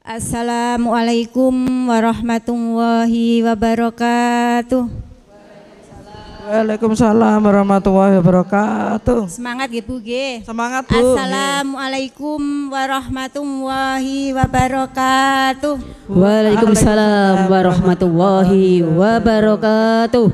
Assalamualaikum warahmatullahi wabarakatuh. Waalaikumsalam warahmatullahi wabarakatuh. Semangat ya Bu G. Semangat Bu. Assalamualaikum warahmatullahi wabarakatuh. Waalaikumsalam warahmatullahi wabarakatuh.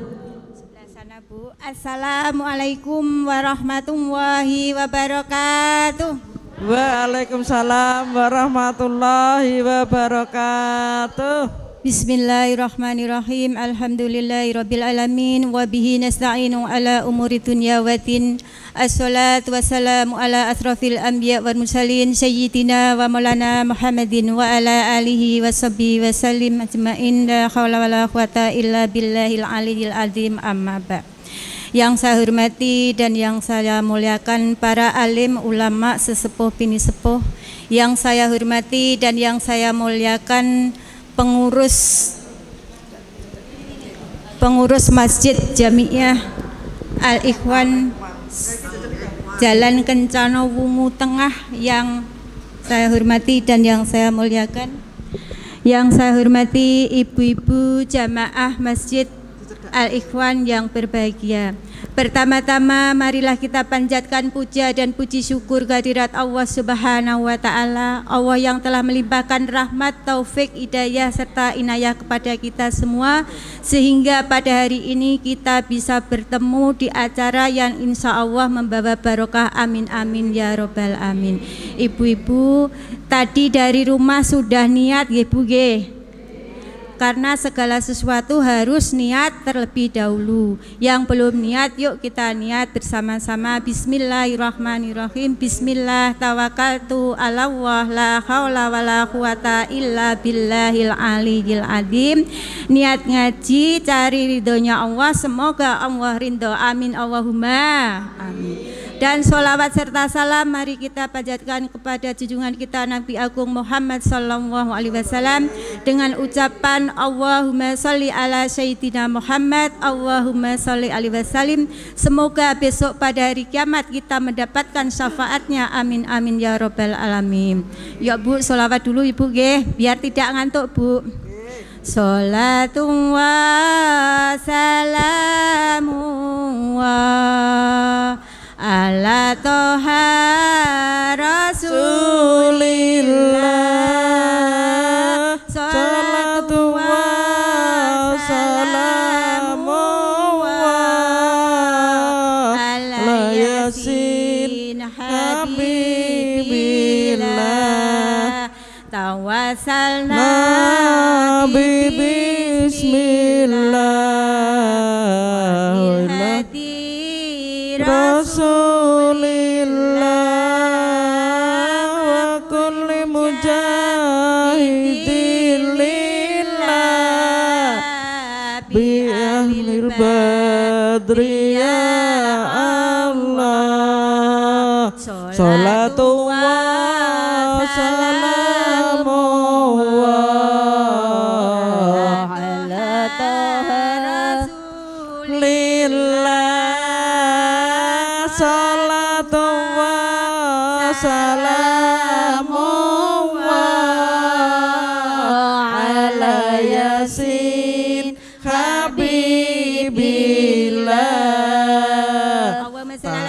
Sebelah sana Bu. Assalamualaikum warahmatullahi wabarakatuh. Waalaikumsalam warahmatullahi wabarakatuh. Bismillahirrahmanirrahim. Alhamdulillahi robbil alamin wa bihi nasta'inu ala umuri dunya asolat Assalatu wassalamu ala asrafil anbiya wal mursalin sayyidina wa maulana Muhammadin wa ala alihi wasabi wasallim ajmain. La haula wala quwata illa billahil aliyil azim amma ba yang saya hormati dan yang saya muliakan para alim ulama sesepuh bini sepuh yang saya hormati dan yang saya muliakan pengurus pengurus Masjid Jamiah Al Ikhwan Jalan Kencana Wungu Tengah yang saya hormati dan yang saya muliakan yang saya hormati ibu-ibu jamaah Masjid Al-Ikhwan yang berbahagia Pertama-tama marilah kita panjatkan puja dan puji syukur kehadirat Allah Subhanahu wa taala, Allah yang telah melimpahkan rahmat, taufik, hidayah serta inayah kepada kita semua sehingga pada hari ini kita bisa bertemu di acara yang insya Allah membawa barokah amin amin ya robbal amin. Ibu-ibu, tadi dari rumah sudah niat Ibu ya nggih karena segala sesuatu harus niat terlebih dahulu. Yang belum niat, yuk kita niat bersama-sama. Bismillahirrahmanirrahim. Bismillah tawakaltu ala Allah la haula wala quwata illa billahil aliyil adim. Niat ngaji cari ridhonya Allah, semoga Allah rindo. Amin Allahumma. Amin dan sholawat serta salam mari kita panjatkan kepada junjungan kita Nabi Agung Muhammad Sallallahu Alaihi Wasallam dengan ucapan Allahumma sholli ala Sayyidina Muhammad Allahumma sholli alaihi wasallim semoga besok pada hari kiamat kita mendapatkan syafaatnya amin amin ya robbal alamin ya bu sholawat dulu ibu nggih biar tidak ngantuk bu Salatun wa salamun wa ala toha rasulillah salatu wa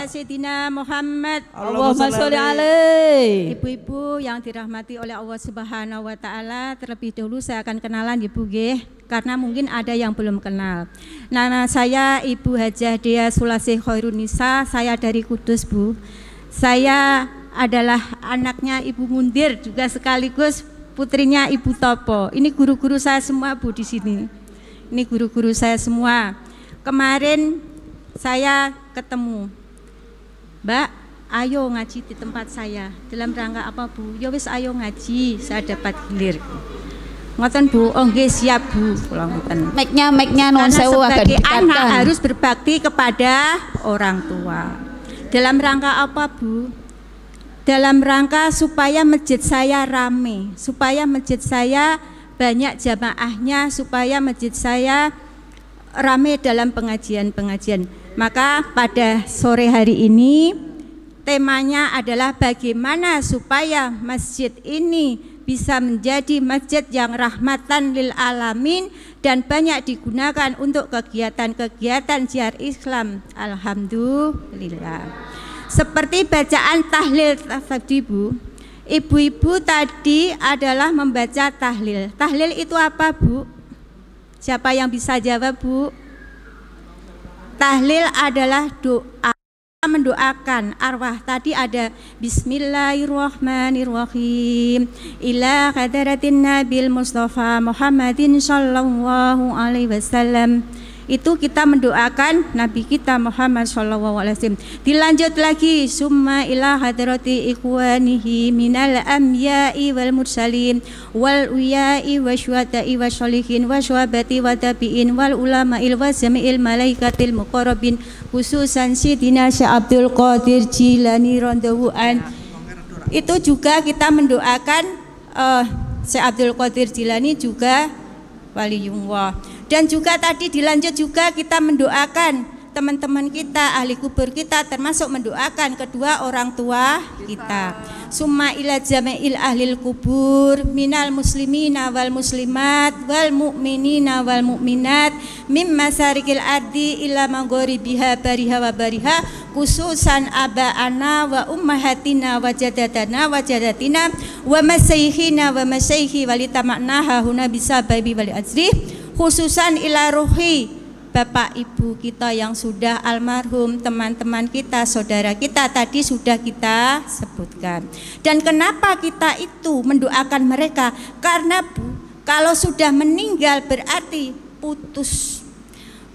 sayyidina Muhammad Allahumma salli alaihi Ibu-ibu yang dirahmati oleh Allah Subhanahu wa taala terlebih dahulu saya akan kenalan Ibu nggih karena mungkin ada yang belum kenal. Nama saya Ibu Hajah Dea Sulasih Khairunisa, saya dari Kudus, Bu. Saya adalah anaknya Ibu Mundir juga sekaligus putrinya Ibu Topo. Ini guru-guru saya semua Bu di sini. Ini guru-guru saya semua kemarin saya ketemu, Mbak, ayo ngaji di tempat saya. Dalam rangka apa Bu? Ya wis ayo ngaji, saya dapat gilir. Ngoten Bu, oh nggih siap Bu, pulang ngoten. mic-nya non sewu agak Anak harus berbakti kepada orang tua. Dalam rangka apa Bu? Dalam rangka supaya masjid saya rame, supaya masjid saya banyak jamaahnya, supaya masjid saya rame dalam pengajian-pengajian. Maka pada sore hari ini temanya adalah bagaimana supaya masjid ini bisa menjadi masjid yang rahmatan lil alamin dan banyak digunakan untuk kegiatan-kegiatan syiar Islam. Alhamdulillah. Seperti bacaan tahlil tadi Bu, ibu-ibu tadi adalah membaca tahlil. Tahlil itu apa Bu? Siapa yang bisa jawab, Bu? Tahlil adalah doa mendoakan arwah tadi ada Bismillahirrahmanirrahim ila qadaratin nabil Mustafa Muhammadin sallallahu alaihi wasallam itu kita mendoakan Nabi kita Muhammad Shallallahu Alaihi Wasallam. Dilanjut lagi, summa ilah hadrati ikhwanihi minal amyai wal mursalin wal uyai wa syuhada'i wa sholihin wa syuhabati wa tabi'in wal il wa sami'il malaikatil muqorobin khususan Sidina Syah Abdul Qadir Jilani Rondawuan itu juga kita mendoakan uh, Syekh Abdul Qadir Jilani juga waliyullah. Dan juga tadi dilanjut juga kita mendoakan teman-teman kita, ahli kubur kita termasuk mendoakan kedua orang tua kita. Summa ila jami'il ahlil kubur minal muslimina wal muslimat wal mu'minina wal mu'minat mimma sarikil ardi ila biha bariha wa bariha khususan aba'ana wa ummahatina wa jadatina wa jadatina wa masyihina wa masyihi makna hahuna bisa babi wali ajri khususan ila ruhi Bapak Ibu kita yang sudah almarhum, teman-teman kita, saudara kita tadi sudah kita sebutkan. Dan kenapa kita itu mendoakan mereka? Karena Bu, kalau sudah meninggal berarti putus.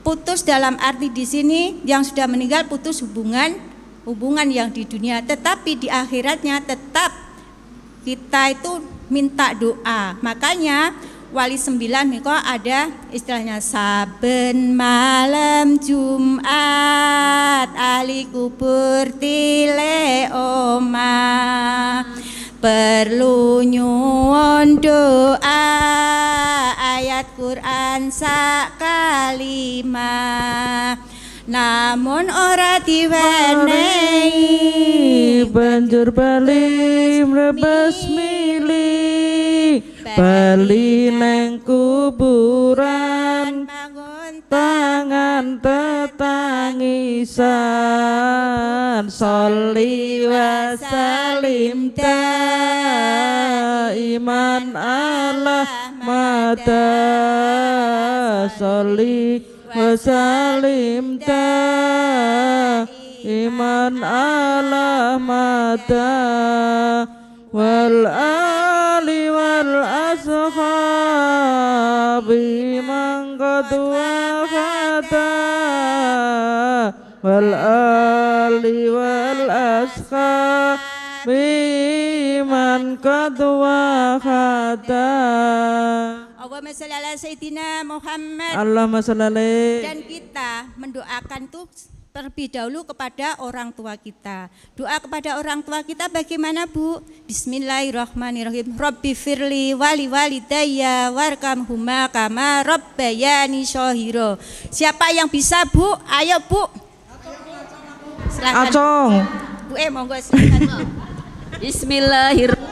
Putus dalam arti di sini yang sudah meninggal putus hubungan hubungan yang di dunia, tetapi di akhiratnya tetap kita itu minta doa. Makanya Wali Sembilan niko ada istilahnya saben malam Jumat ahli kubur tile oma perlu nyuwun doa ayat Quran sak namun ora diwenehi banjur bali mrebesmi bali neng kuburan tangan tetangisan soli wa ta iman Allah mata soli wa ta iman Allah mata wal ali wal ashabi man qad wafata wal ali wal ashabi man qad kata. Allahumma sholli ala sayidina Muhammad. Allahumma sholli. Dan kita mendoakan tuh terlebih dahulu kepada orang tua kita. Doa kepada orang tua kita bagaimana Bu? Bismillahirrahmanirrahim. Rabbi firli wali walidayya warkam huma kama rabbayani shohiro. Siapa yang bisa Bu? Ayo Bu. Silahkan. Acong. Bu eh monggo silahkan. Bismillahirrahmanirrahim.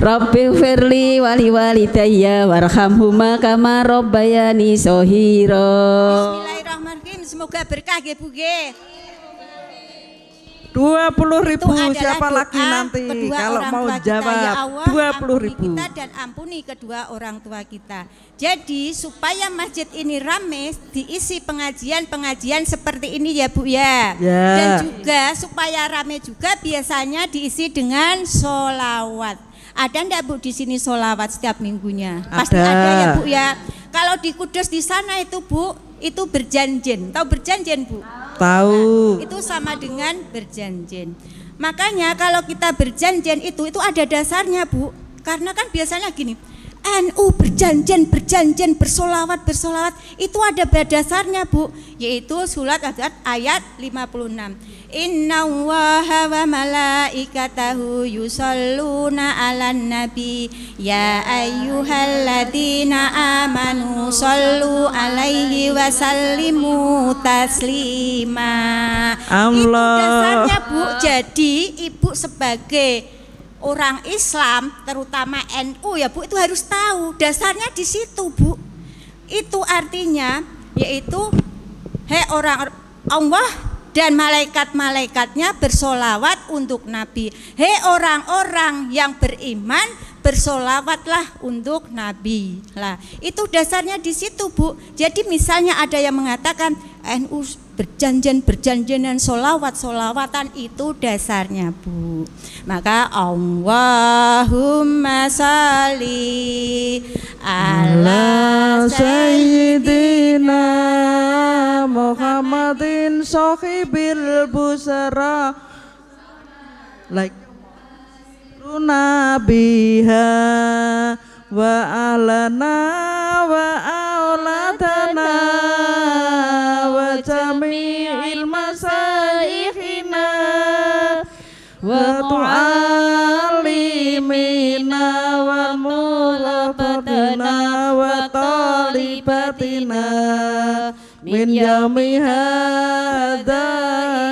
Rabbi firli wali walidayya huma kama rabbayani sohiro. Bismillah semoga berkah ya Bu Dua puluh ribu siapa lagi nanti kalau mau ya jawab ya puluh 20 ribu kita dan ampuni kedua orang tua kita jadi supaya masjid ini ramai diisi pengajian-pengajian seperti ini ya Bu ya yeah. dan juga supaya ramai juga biasanya diisi dengan solawat ada enggak Bu di sini solawat setiap minggunya ada. pasti ada ya Bu ya kalau di Kudus di sana itu Bu itu berjanjin. Tahu berjanjin, Bu? Tahu. Nah, itu sama dengan berjanjin. Makanya kalau kita berjanjian itu itu ada dasarnya, Bu. Karena kan biasanya gini, NU berjanjian berjanjian bersolawat bersolawat itu ada berdasarnya bu yaitu surat azad ayat 56 Inna waha wa malaikatahu yusalluna ala nabi Ya ayyuhalladzina amanu sallu alaihi wa sallimu taslima Allah. Itu dasarnya bu Jadi ibu sebagai orang Islam, terutama NU ya Bu, itu harus tahu dasarnya di situ Bu. Itu artinya yaitu he orang Allah dan malaikat-malaikatnya bersolawat untuk Nabi. He orang-orang yang beriman bersolawatlah untuk Nabi. Lah, itu dasarnya di situ Bu. Jadi misalnya ada yang mengatakan NU berjanjian-berjanjian dan solawat-solawatan itu dasarnya Bu maka Allahumma sali ala Sayyidina Muhammadin sahibil busara like Nabiha wa alana wa alana yaumi hadha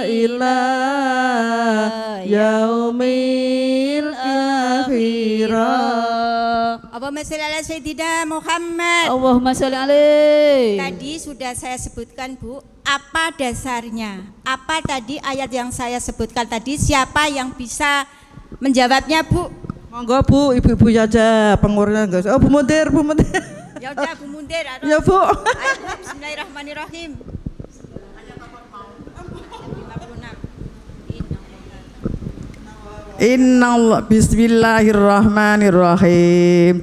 ila yaumil akhirah Allahumma sholli ala sayyidina Muhammad. Allahumma sholli alaihi. Tadi sudah saya sebutkan, Bu, apa dasarnya? Apa tadi ayat yang saya sebutkan tadi? Siapa yang bisa menjawabnya, Bu? Monggo, Bu, ibu-ibu saja pengurusnya, Oh, Bu Mudir, Bu Mudir. Ya udah Bu Mundir. Ya Bu. Bismillahirrahmanirrahim. Inna Allah Bismillahirrahmanirrahim.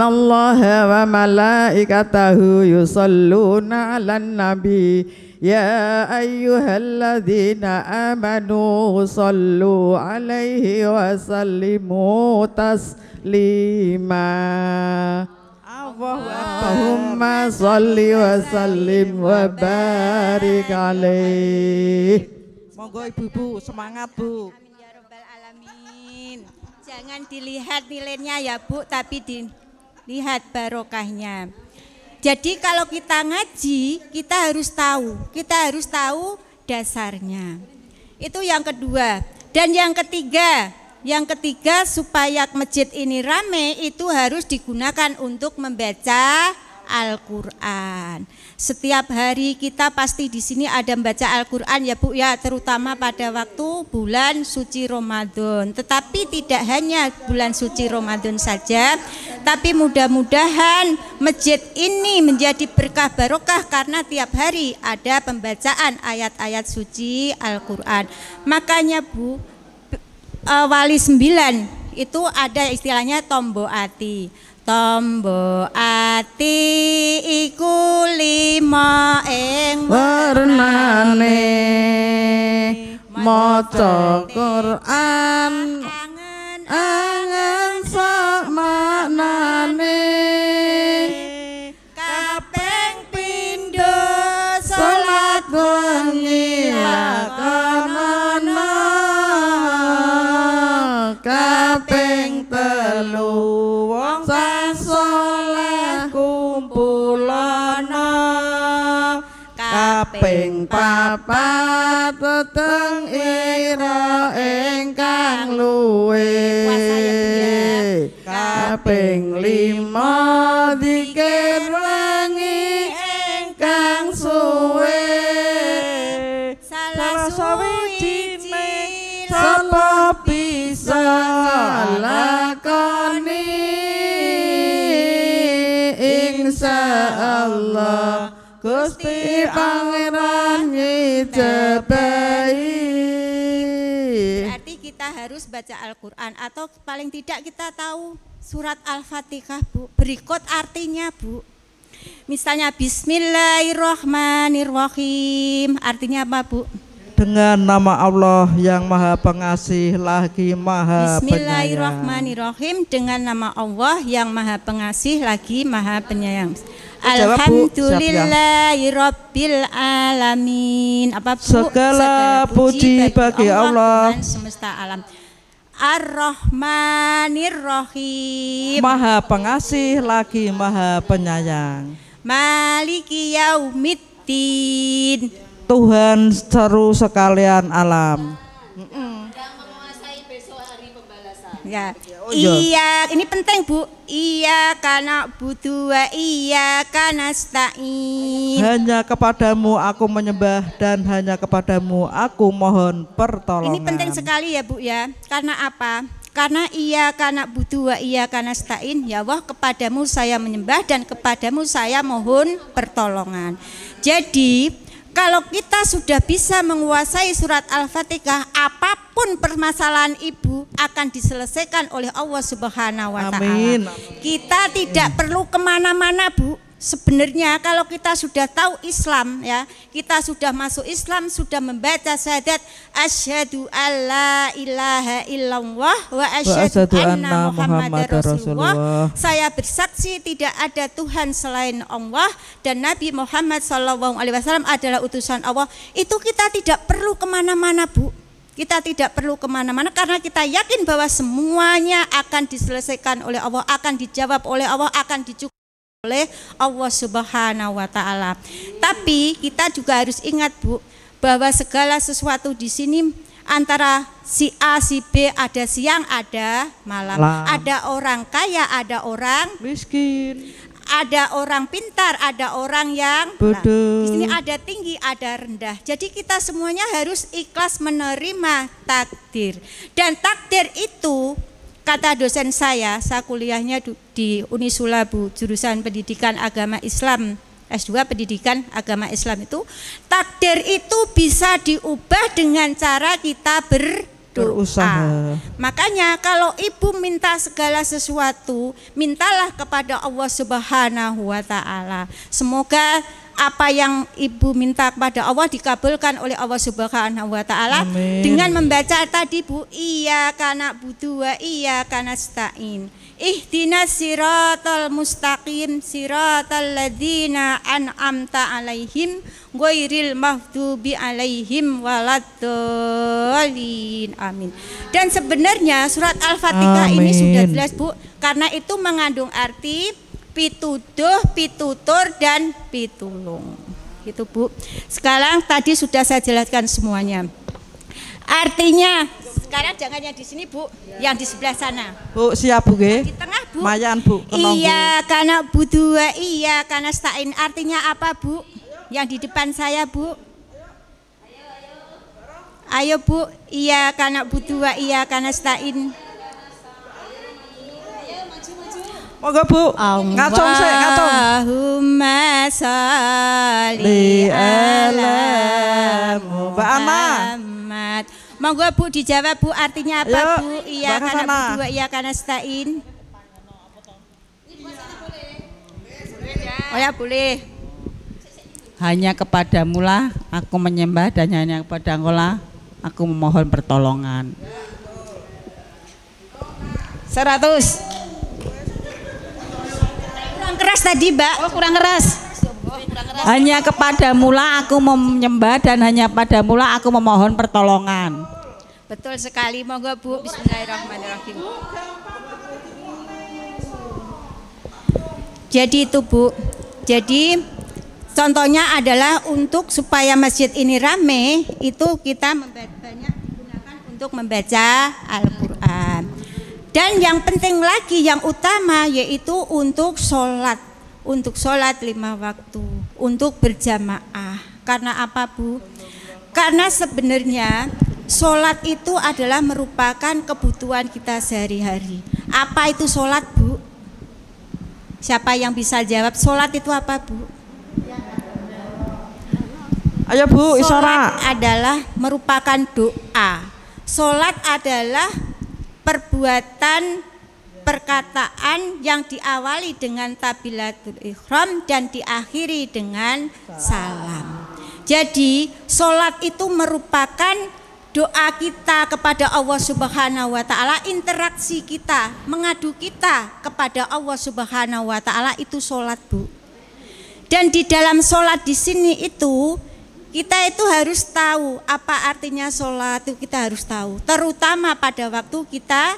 Allah wa malaikatahu yusalluna ala nabi. Ya ayyuhalladzina amanu sallu 'alaihi wa sallimu taslima. Allahumma sholli wa sallim wa barik alaih. Monggo ibu-ibu semangat Bu. Amin ya rabbal alamin. Jangan dilihat nilainya ya Bu, tapi dilihat barokahnya. Jadi kalau kita ngaji, kita harus tahu, kita harus tahu dasarnya. Itu yang kedua. Dan yang ketiga, yang ketiga, supaya masjid ini rame itu harus digunakan untuk membaca Al-Qur'an. Setiap hari kita pasti di sini ada membaca Al-Qur'an ya Bu ya, terutama pada waktu bulan suci Ramadan. Tetapi tidak hanya bulan suci Ramadan saja, tapi mudah-mudahan masjid ini menjadi berkah barokah karena tiap hari ada pembacaan ayat-ayat suci Al-Qur'an. Makanya Bu, uh, wali sembilan itu ada istilahnya tombo ati. Tombo ati iku lima ing warnane maca Quran Rama dikir engkang suwe salah cime sapa bisa lakoni Allah Gusti Pangeran nyejabai Berarti kita harus baca Al-Qur'an atau paling tidak kita tahu surat Al-Fatihah, Bu. Berikut artinya, Bu. Misalnya Bismillahirrahmanirrahim. Artinya apa, Bu? Dengan nama Allah yang Maha Pengasih lagi Maha Bismillahirrahmanirrahim. Dengan nama Allah yang Maha Pengasih lagi Maha Penyayang. Ya. Alhamdulillahirabbil alamin. Apa Bu? Segala, Segala puji, bagi, bagi Allah, Allah semesta alam. Ar-Rahmanir-Rahim Maha pengasih lagi maha penyayang Maliki Yaumiddin Tuhan seru sekalian alam mm -mm ya. Oh, iya. iya, ini penting Bu. Iya karena butuh iya karena stain. Hanya kepadamu aku menyembah dan hanya kepadamu aku mohon pertolongan. Ini penting sekali ya Bu ya. Karena apa? Karena iya karena butuh iya karena stain. Ya Allah kepadamu saya menyembah dan kepadamu saya mohon pertolongan. Jadi kalau kita sudah bisa menguasai surat Al-Fatihah, apapun permasalahan ibu akan diselesaikan oleh Allah Subhanahu wa taala. Kita tidak perlu kemana-mana, Bu sebenarnya kalau kita sudah tahu Islam ya, kita sudah masuk Islam, sudah membaca syahadat asyhadu alla ilaha illallah wa asyhadu anna muhammadar rasulullah. Saya bersaksi tidak ada Tuhan selain Allah dan Nabi Muhammad sallallahu alaihi wasallam adalah utusan Allah. Itu kita tidak perlu kemana mana Bu. Kita tidak perlu kemana-mana karena kita yakin bahwa semuanya akan diselesaikan oleh Allah, akan dijawab oleh Allah, akan dicukup oleh Allah Subhanahu wa taala. Tapi kita juga harus ingat, Bu, bahwa segala sesuatu di sini antara si A si B ada siang ada malam. malam. Ada orang kaya, ada orang miskin. Ada orang pintar, ada orang yang bodoh. Di sini ada tinggi, ada rendah. Jadi kita semuanya harus ikhlas menerima takdir. Dan takdir itu kata dosen saya, saya kuliahnya di Unisulabu, jurusan pendidikan agama Islam, S2 pendidikan agama Islam itu, takdir itu bisa diubah dengan cara kita ber berusaha. Makanya kalau ibu minta segala sesuatu, mintalah kepada Allah Subhanahu wa taala. Semoga apa yang ibu minta kepada Allah dikabulkan oleh Allah Subhanahu wa taala dengan membaca tadi Bu iya kana budu wa iya kana stain ihdinas siratal mustaqim siratal ladzina an'amta alaihim ghairil maghdubi alaihim waladdallin amin dan sebenarnya surat al-fatihah ini sudah jelas Bu karena itu mengandung arti pituduh, pitutur, dan pitulung. Itu Bu. Sekarang tadi sudah saya jelaskan semuanya. Artinya sekarang jangan yang di sini Bu, ya. yang di sebelah sana. Bu siap Bu Di tengah Bu. Mayan Bu. Kenong, iya bu. karena Bu dua, iya karena stain. Artinya apa Bu? Yang di depan saya Bu. Ayo Bu, iya karena Bu iya karena stain. Monggo Bu. Ngacung sik, ngacung. Allahumma sholli ala Monggo Bu dijawab Bu artinya apa Yuk, Bu? Iya karena Bu dua iya karena stain. Oh ya boleh. Hanya kepadamu lah aku menyembah dan hanya kepada engkau lah aku memohon pertolongan. Seratus tadi mbak oh, kurang keras hanya kepada-Mula aku menyembah dan hanya pada-Mula aku memohon pertolongan. Betul sekali, monggo Bu. Bismillahirrahmanirrahim. Jadi itu Bu. Jadi contohnya adalah untuk supaya masjid ini ramai itu kita banyak digunakan untuk membaca Al-Qur'an. Dan yang penting lagi yang utama yaitu untuk sholat untuk sholat lima waktu, untuk berjamaah. Karena apa Bu? Karena sebenarnya sholat itu adalah merupakan kebutuhan kita sehari-hari. Apa itu sholat Bu? Siapa yang bisa jawab sholat itu apa Bu? Ayo Bu, isora. Sholat adalah merupakan doa. Sholat adalah perbuatan perkataan yang diawali dengan tabilatul ikhram dan diakhiri dengan salam. Jadi sholat itu merupakan doa kita kepada Allah Subhanahu wa taala, interaksi kita, mengadu kita kepada Allah Subhanahu wa taala itu sholat, Bu. Dan di dalam sholat di sini itu kita itu harus tahu apa artinya sholat itu kita harus tahu, terutama pada waktu kita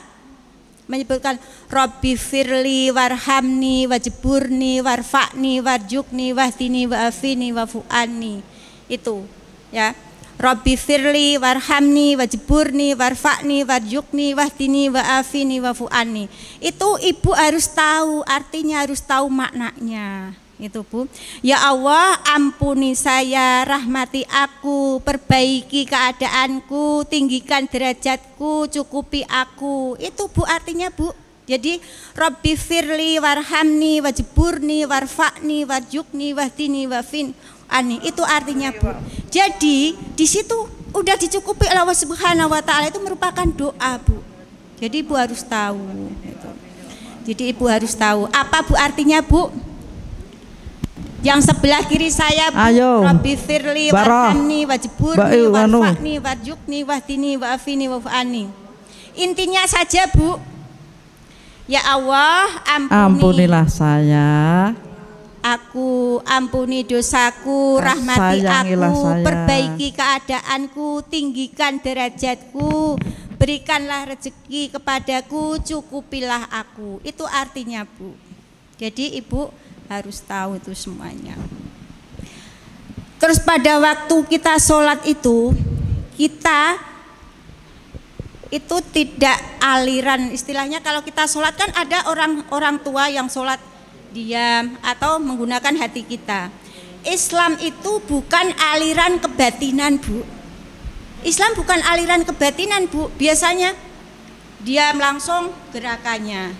menyebutkan Robbi firli warhamni wajiburni Warfakni warjukni wahdini wa'afini wafu'ani itu ya Robbi firli warhamni wajiburni Warfakni warjukni wahdini wa'afini wafu'ani itu ibu harus tahu artinya harus tahu maknanya itu Bu. Ya Allah, ampuni saya, rahmati aku, perbaiki keadaanku, tinggikan derajatku, cukupi aku. Itu Bu artinya Bu. Jadi Robbi firli warhamni wajiburni warfa'ni warjukni wahdini wafin ani itu artinya Bu. Jadi di situ udah dicukupi Allah Subhanahu wa taala itu merupakan doa Bu. Jadi Ibu harus tahu gitu. Jadi Ibu harus tahu apa Bu artinya Bu? Yang sebelah kiri saya Bu Ayo. Rabbi Firli Warhamni Wajiburni anu. Warfa'ni Warjukni Wahdini Wafini Wafani Intinya saja Bu Ya Allah ampuni. Ampunilah saya Aku ampuni dosaku Rahmati Sayangilah aku saya. Perbaiki keadaanku Tinggikan derajatku Berikanlah rezeki kepadaku Cukupilah aku Itu artinya Bu Jadi Ibu harus tahu itu semuanya. Terus pada waktu kita sholat itu, kita itu tidak aliran istilahnya kalau kita sholat kan ada orang orang tua yang sholat diam atau menggunakan hati kita Islam itu bukan aliran kebatinan bu Islam bukan aliran kebatinan bu biasanya diam langsung gerakannya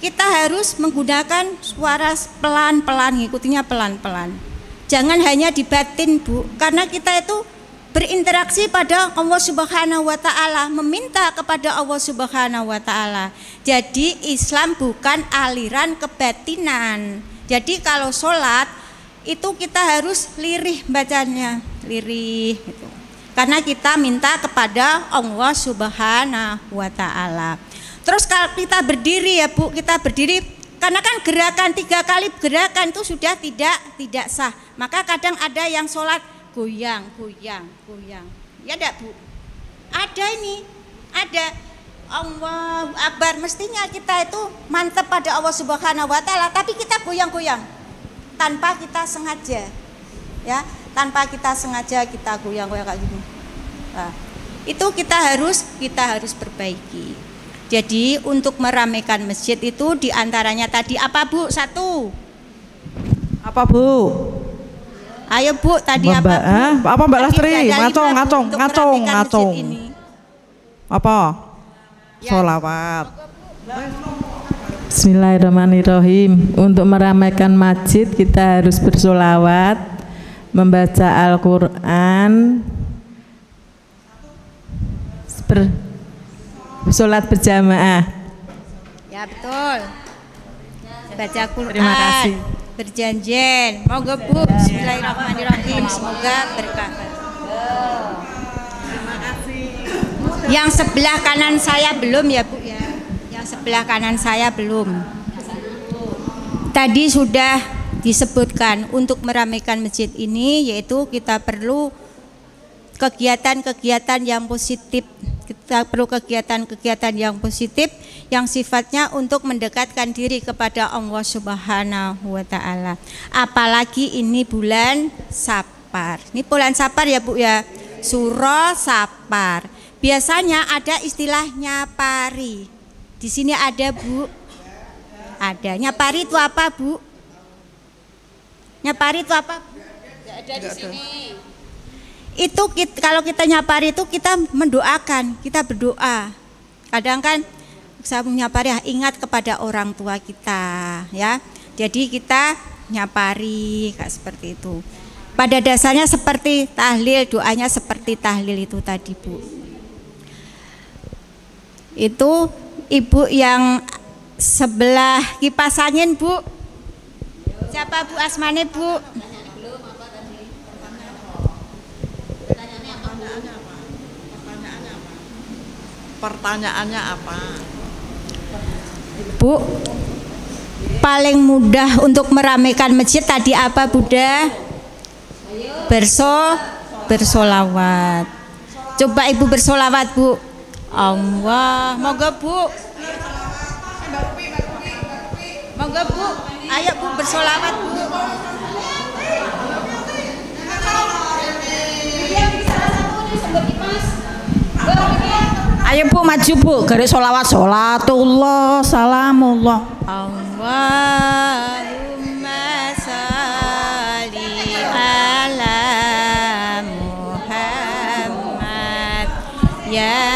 kita harus menggunakan suara pelan-pelan, ikutinya pelan-pelan. Jangan hanya di batin, Bu, karena kita itu berinteraksi pada Allah Subhanahu wa taala, meminta kepada Allah Subhanahu wa taala. Jadi Islam bukan aliran kebatinan. Jadi kalau sholat itu kita harus lirih bacanya, lirih gitu. Karena kita minta kepada Allah Subhanahu wa taala. Terus kalau kita berdiri ya Bu, kita berdiri karena kan gerakan tiga kali gerakan itu sudah tidak tidak sah. Maka kadang ada yang sholat goyang, goyang, goyang. Ya enggak Bu? Ada ini, ada Allah Akbar mestinya kita itu mantap pada Allah Subhanahu wa taala tapi kita goyang-goyang tanpa kita sengaja ya tanpa kita sengaja kita goyang-goyang kayak gitu nah, itu kita harus kita harus perbaiki jadi untuk meramaikan masjid itu diantaranya tadi apa Bu? Satu. Apa Bu? Ayo Bu, tadi Mba, apa? Bu? apa Mbak eh? Lastri? Ngacung, ngacung, ngacung, ngacung. Apa? Ya. Solawat. Bismillahirrahmanirrahim. Untuk meramaikan masjid kita harus bersolawat, membaca Al-Quran, sholat berjamaah. Ya betul. Baca Quran. Terima kasih. Berjanjian. Moga Bu. Bismillahirrahmanirrahim. Semoga berkah. Terima kasih. Yang sebelah kanan saya belum ya Bu ya. Yang sebelah kanan saya belum. Tadi sudah disebutkan untuk meramaikan masjid ini yaitu kita perlu kegiatan-kegiatan yang positif. Kita perlu kegiatan-kegiatan yang positif yang sifatnya untuk mendekatkan diri kepada Allah Subhanahu wa taala. Apalagi ini bulan Sapar. Ini bulan Sapar ya Bu ya. Suro Sapar. Biasanya ada istilahnya pari. Di sini ada Bu. Ada. Nyapari itu apa Bu? Nyapari itu apa? Tidak ada di sini itu kita, kalau kita nyapari itu kita mendoakan, kita berdoa. Kadang kan saya menyapari ah, ingat kepada orang tua kita, ya. Jadi kita nyapari kayak seperti itu. Pada dasarnya seperti tahlil, doanya seperti tahlil itu tadi, Bu. Itu ibu yang sebelah kipas angin, Bu. Siapa Bu Asmane, Bu? Pertanyaannya apa? Bu, paling mudah untuk meramaikan masjid tadi apa Buddha? Berso, bersolawat. Coba ibu bersolawat bu. Allah, moga bu. Moga bu, ayo bu bersolawat bu. Iya, Ayo Bu maju Bu, garis sholawat sholatullah salamullah. Allahumma salli ala Muhammad ya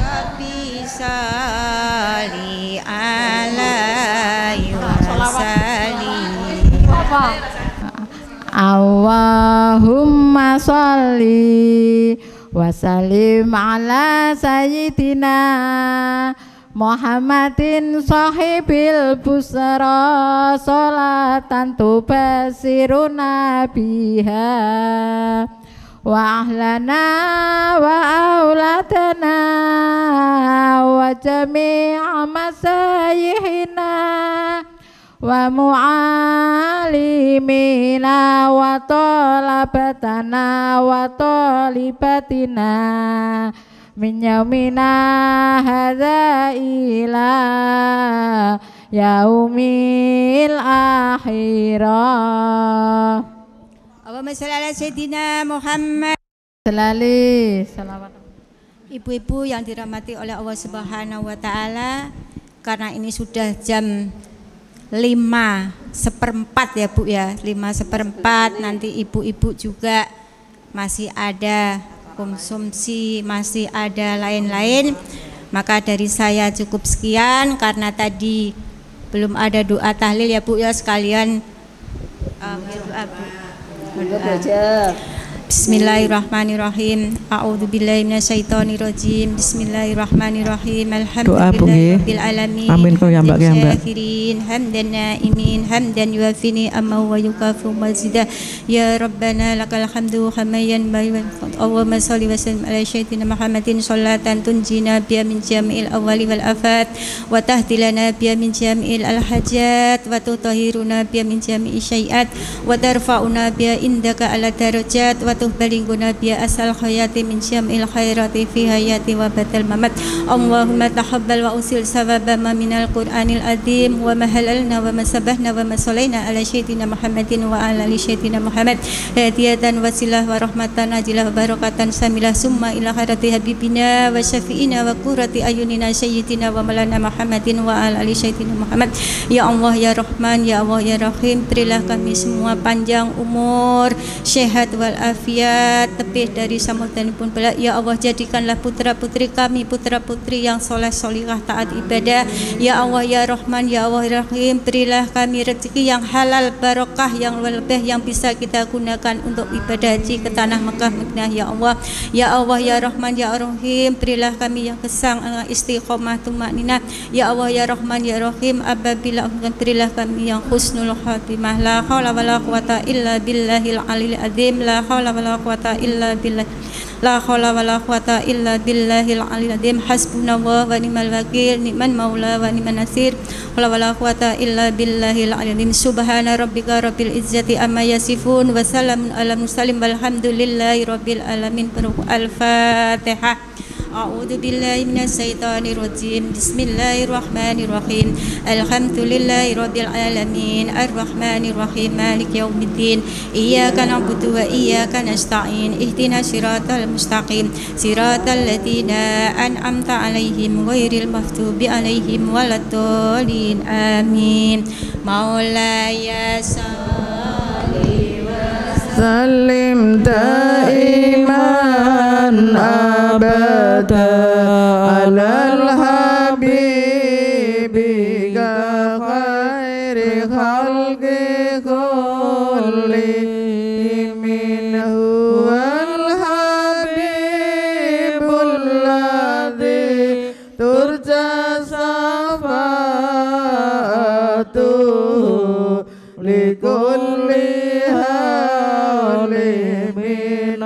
Rabbi salli ala wasallim. Allahumma salli Wasallim ala sayyidina Muhammadin sahibil busra Salatan tubasiruna biha Wa ahlana wa auladana Wa jami'a masayihina wa mu'alimina wa talabatana wa talibatina min yaumina hadha ila yaumil akhirah Allahumma salli ala sayyidina Muhammad Selali salawat Ibu-ibu yang dirahmati oleh Allah Subhanahu wa taala karena ini sudah jam lima seperempat ya Bu ya lima seperempat nanti ibu-ibu juga masih ada konsumsi masih ada lain-lain maka dari saya cukup sekian karena tadi belum ada doa tahlil ya Bu ya sekalian um, eh, doa Bu doa. Bismillahirrahmanirrahim. minasyaitonir rajim. Bismillahirrahmanirrahim. Alhamdulillahirabbil alamin. Amin kau ya Mbak ya Mbak. hamdan naimin hamdan yuafini amma wa yukafu mazida. Ya Rabbana lakal hamdu kama yanbaghi wa Allahumma shalli wa sallim ala sayyidina Muhammadin sholatan tunjina bi min jami'il awwali wal afat wa tahdilana bi min jami'il al hajat wa tutahhiruna bi min jami'i syai'at wa tarfa'una bi indaka ala darajat wa وتهدى لجنابي أسأل الحياة من شمع الخيرات في حياتي وبات الممات اللهم تحبل وأسل سبب ما من القرآن العظيم وما هللنا وما سبحنا وما صلينا على سيدنا محمد وعلى آل سيدنا محمد هدية وسيلة ورحمة ناجلة وبركة ساملة ثم إلى خيرة حبيبنا وشفينا وقرة أعيننا سيدنا ومولانا محمد وعلى آل سيدنا محمد يا الله يا رحمن يا الله يا رحيم berilah kami semua panjang umur sehat walafiat afiat lebih dari pun bela ya Allah jadikanlah putra-putri kami putra-putri yang soleh solihah taat ibadah ya Allah ya Rahman ya Allah ya Rahim berilah kami rezeki yang halal barokah yang lebih yang bisa kita gunakan untuk ibadah haji ke tanah Mekah Madinah ya Allah ya Allah ya Rahman ya Rahim berilah kami yang kesang istiqomah tumakninah ya Allah ya Rahman ya Rahim apabila kan, berilah kami yang husnul khatimah la haula wala quwata illa billahil alil azim la haula wala quwata illa billah la haula wala quwata illa billahil aliyil azim hasbunallah wa ni'mal wakil ni'man maula wa ni'man nasir wala wala quwata illa billahil aliyil azim subhana rabbika rabbil izzati amma yasifun wa salamun alal mursalin walhamdulillahi rabbil alamin al fatihah أعوذ بالله من الشيطان الرجيم بسم الله الرحمن الرحيم الحمد لله رب العالمين الرحمن الرحيم مالك يوم الدين إياك نعبد وإياك نستعين اهدنا صراط المستقيم صراط الذين أنعمت عليهم غير المغضوب عليهم ولا الضالين آمين مولاي صلي وسلم دائما من على الحبيب خير خلق كل من هو الحبيب الذي ترجى صفاته لكل هول من